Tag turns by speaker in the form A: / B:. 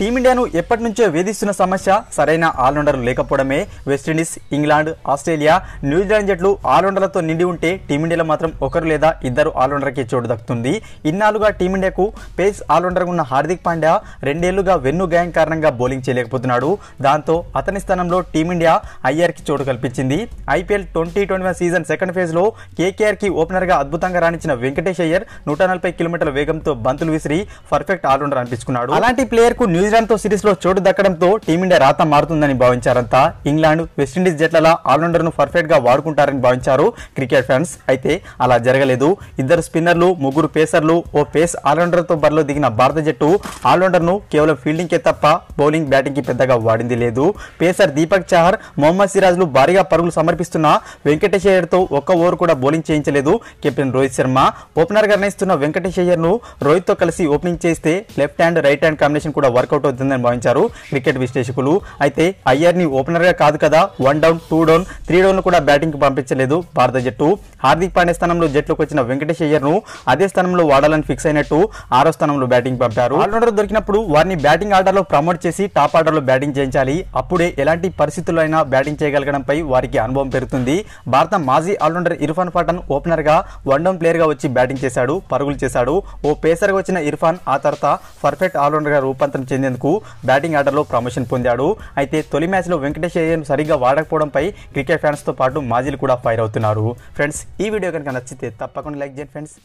A: టీమిండియాను ఎప్పటి నుంచో వేధిస్తున్న సమస్య సరైన ఆల్రౌండర్లు లేకపోవడమే వెస్టిండీస్ ఇంగ్లాండ్ ఆస్ట్రేలియా న్యూజిలాండ్ జట్లు ఆల్రౌండర్లతో నిండి ఉంటే టీమిండియాలో మాత్రం ఒకరు లేదా ఇద్దరు ఆల్రౌండర్కి చోటు దక్కుతుంది ఇన్నాళ్ళుగా టీమిండియాకు పేస్ ఆల్రౌండర్గా ఉన్న హార్దిక్ పాండ్యా రెండేళ్లుగా వెన్ను గాయం కారణంగా బౌలింగ్ చేయలేకపోతున్నాడు దాంతో అతని స్థానంలో టీమిండియా ఐఆర్కి చోటు కల్పించింది IPL twenty twenty one season second ఫేజ్లో కేకేఆర్కి ఓపెనర్గా అద్భుతంగా రాణించిన వెంకటేష్ అయ్యర్ నూట నలభై కిలోమీటర్ల వేగంతో బంతులు విసిరి పర్ఫెక్ట్ ఆల్రౌండర్ అనిపించుకున్నాడు అలాంటి ప్లేయర్కు న్యూజి న్యూజిలాండ్తో సిరీస్లో చోటు దక్కడంతో టీమిండియా రాత మారుతుందని భావించారంతా ఇంగ్లాండ్ వెస్టిండీస్ జట్లలా ఆల్రౌండర్ను పర్ఫెక్ట్గా వాడుకుంటారని భావించారు క్రికెట్ ఫ్యాన్స్ అయితే అలా జరగలేదు ఇద్దరు స్పిన్నర్లు ముగ్గురు పేసర్లు ఓ పేస్ ఆల్రౌండర్తో బరిలో దిగిన భారత జట్టు ఆల్రౌండర్ను కేవలం ఫీల్డింగ్కే తప్ప బౌలింగ్ బ్యాటింగ్కి పెద్దగా వాడింది లేదు పేసర్ దీపక్ చహర్ మొహమ్మద్ సిరాజ్లు భారీగా పరుగులు సమర్పిస్తున్న తో ఒక్క ఓవర్ కూడా బౌలింగ్ చేయించలేదు కెప్టెన్ రోహిత్ శర్మ ఓపెనర్గా నిర్ణయిస్తున్న వెంకటేశయ్యర్ను రోహిత్తో కలిసి ఓపెనింగ్ చేస్తే left hand right hand combination కూడా వర్క్ వర్కౌట్ అవుతుందని భావించారు క్రికెట్ విశ్లేషకులు అయితే అయ్యర్ని ఓపెనర్గా కాదు కదా one down two down three down కూడా బ్యాటింగ్కి పంపించలేదు భారత జట్టు హార్దిక్ పాండే స్థానంలో జట్టులోకి వచ్చిన వెంకటేష్ అయ్యర్ను అదే స్థానంలో వాడాలని ఫిక్స్ అయినట్టు ఆరో స్థానంలో బ్యాటింగ్ పంపారు ఆల్రౌండర్ దొరికినప్పుడు వారిని బ్యాటింగ్ ఆర్డర్లో ప్రమోట్ చేసి టాప్ ఆర్డర్లో బ్యాటింగ్ చేయించాలి అప్పుడే ఎలాంటి పరిస్థితుల్లో అయినా బ్యాటింగ్ చేయగలగడంపై వారికి అనుభవం పెరుగుతుంది భారత మాజీ ఆల్రౌండర్ ఇర్ఫాన్ పఠాన్ ఓపెనర్గా వన్ డౌన్ ప్లేయర్గా వచ్చి బ్యాటింగ్ చేశాడు పరుగులు చేశాడు ఓ పేసర్గా వచ్చిన ఇర్ఫాన్ ఆ తర్వాత పర్ఫెక్ట్ ఆల్రౌండర్గా రూపాంతరం చెందిన చెందేందుకు బ్యాటింగ్ ఆర్డర్లో ప్రమోషన్ పొందాడు అయితే తొలి మ్యాచ్లో వెంకటేష్ అయ్యను సరిగ్గా వాడకపోవడంపై క్రికెట్ ఫ్యాన్స్తో పాటు మాజీలు కూడా ఫైర్ అవుతున్నారు ఫ్రెండ్స్ ఈ వీడియో కనుక నచ్చితే తప్పకుండా లైక్ చేయండి ఫ్రెండ్స్